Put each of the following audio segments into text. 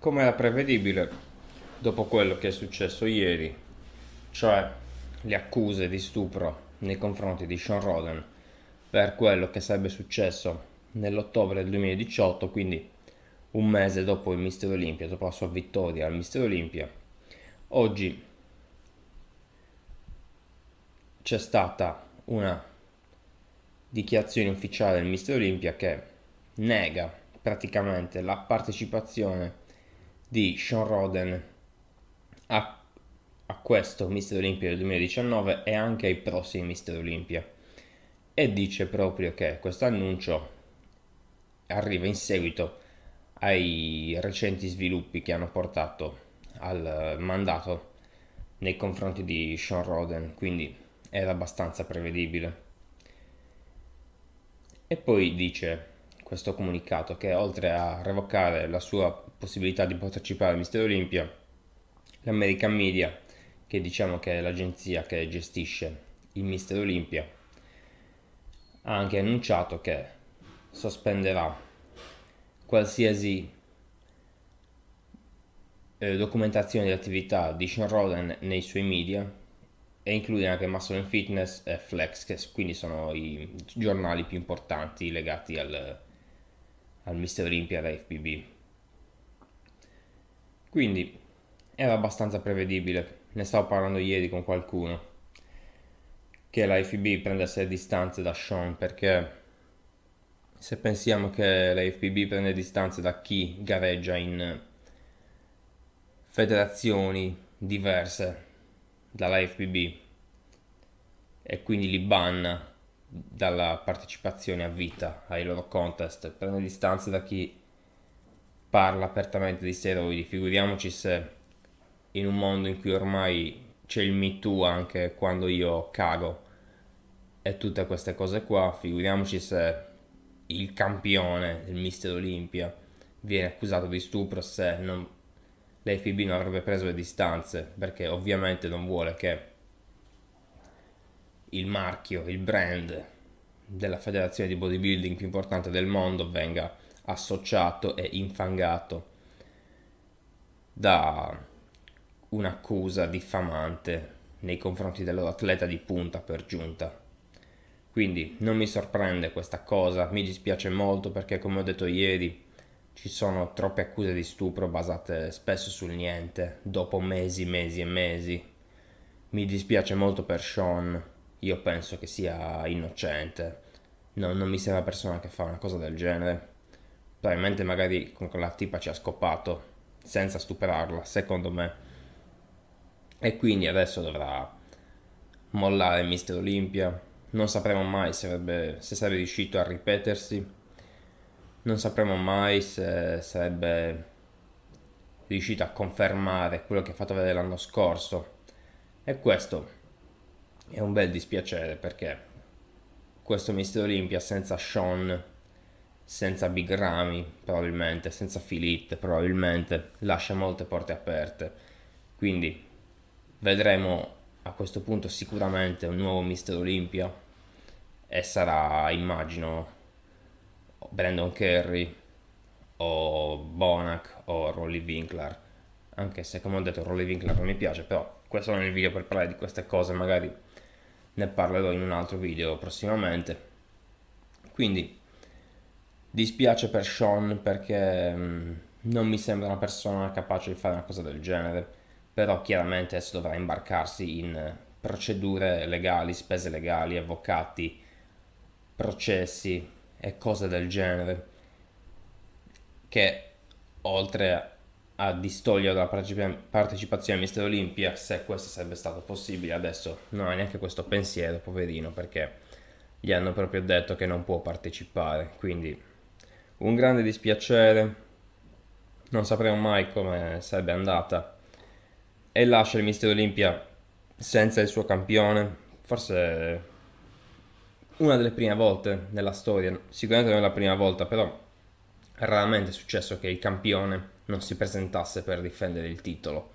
come era prevedibile dopo quello che è successo ieri, cioè le accuse di stupro nei confronti di Sean Roden per quello che sarebbe successo nell'ottobre del 2018, quindi un mese dopo il Mister Olimpia, dopo la sua vittoria al Mister Olimpia. Oggi c'è stata una dichiarazione ufficiale del Mister Olimpia che nega praticamente la partecipazione di Sean Roden a, a questo Mister Olimpia del 2019 e anche ai prossimi Mister Olimpia e dice proprio che questo annuncio arriva in seguito ai recenti sviluppi che hanno portato al mandato nei confronti di Sean Roden, quindi era abbastanza prevedibile. E poi dice questo comunicato che oltre a revocare la sua possibilità di partecipare al Mister Olimpia, l'American Media, che diciamo che è l'agenzia che gestisce il Mister Olimpia, ha anche annunciato che sospenderà qualsiasi eh, documentazione di attività di Sean Roden nei suoi media e include anche Muscle and Fitness e Flex, che quindi sono i giornali più importanti legati al, al Mister Olimpia e all'FBB. Quindi era abbastanza prevedibile, ne stavo parlando ieri con qualcuno, che la FBB prendesse distanze da Sean perché se pensiamo che la FBB prende distanze da chi gareggia in federazioni diverse dalla FBB e quindi li banna dalla partecipazione a vita ai loro contest, prende distanze da chi parla apertamente di steroidi, figuriamoci se in un mondo in cui ormai c'è il Me Too anche quando io cago e tutte queste cose qua, figuriamoci se il campione del Mister Olimpia viene accusato di stupro se non l'FB non avrebbe preso le distanze, perché ovviamente non vuole che il marchio, il brand della federazione di bodybuilding più importante del mondo venga associato e infangato da un'accusa diffamante nei confronti dell'atleta di punta per giunta. Quindi non mi sorprende questa cosa, mi dispiace molto perché come ho detto ieri ci sono troppe accuse di stupro basate spesso sul niente, dopo mesi, mesi e mesi. Mi dispiace molto per Sean, io penso che sia innocente. No, non mi sembra persona che fa una cosa del genere. Probabilmente magari con quella tipa ci ha scopato, senza stuperarla, secondo me. E quindi adesso dovrà mollare Mister Olympia. Non sapremo mai se, sarebbe, se sarebbe riuscito a ripetersi. Non sapremo mai se sarebbe riuscito a confermare quello che ha fatto vedere l'anno scorso. E questo è un bel dispiacere perché questo Mister Olimpia senza Sean, senza Big Ramy probabilmente, senza Philippe probabilmente, lascia molte porte aperte. Quindi vedremo a questo punto sicuramente un nuovo Mister Olimpia e sarà, immagino, Brandon Kerry o Bonac o Rolly Winkler anche se come ho detto Rolly Winkler non mi piace, però questo non è il video per parlare di queste cose, magari ne parlerò in un altro video prossimamente. Quindi dispiace per Sean perché mh, mm, non mi sembra una persona capace di fare una cosa del genere, però chiaramente adesso dovrà imbarcarsi in procedure legali, spese legali, avvocati, processi e cose del genere che oltre a a distogliere dalla partecipazione ai Mister Olimpia se questo sarebbe stato possibile. Adesso non ha neanche questo pensiero, poverino, perché gli hanno proprio detto che non può partecipare. Quindi un grande dispiacere, non sapremo mai come sarebbe andata. E lascia il Mister Olimpia senza il suo campione, forse una delle prime volte nella storia, sicuramente non è la prima volta, però raramente è successo che il campione non si presentasse per difendere il titolo.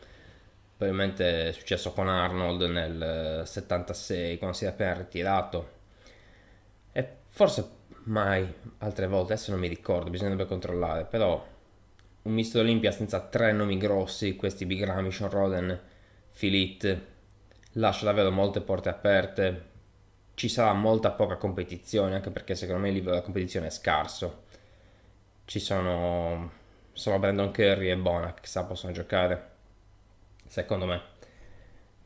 Probabilmente è successo con Arnold nel 76 eh, quando si è appena ritirato e forse mai altre volte, adesso non mi ricordo, bisognerebbe controllare, però un misto d'Olimpia senza tre nomi grossi, questi Big Ramy, Sean Roden, Filit, lascia davvero molte porte aperte, ci sarà molta poca competizione, anche perché secondo me il livello della competizione è scarso. Ci sono Insomma, Brandon Curry e Bona, chissà, possono giocare, secondo me,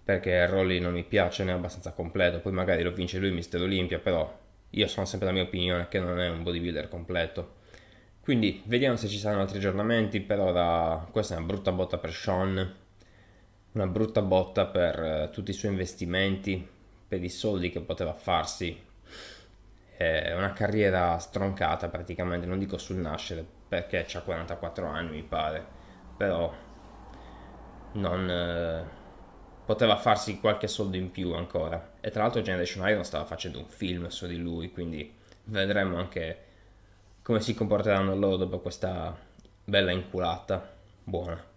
perché Rolli non mi piace, non è abbastanza completo, poi magari lo vince lui Mister Olimpia, però io sono sempre la mia opinione che non è un bodybuilder completo. Quindi vediamo se ci saranno altri aggiornamenti, per ora questa è una brutta botta per Sean, una brutta botta per eh, tutti i suoi investimenti, per i soldi che poteva farsi. È una carriera stroncata praticamente, non dico sul nascere, perché ha 44 anni mi pare, però non, eh, poteva farsi qualche soldo in più ancora. E tra l'altro Generation Iron stava facendo un film su di lui, quindi vedremo anche come si comporteranno loro dopo questa bella inculata. Buona.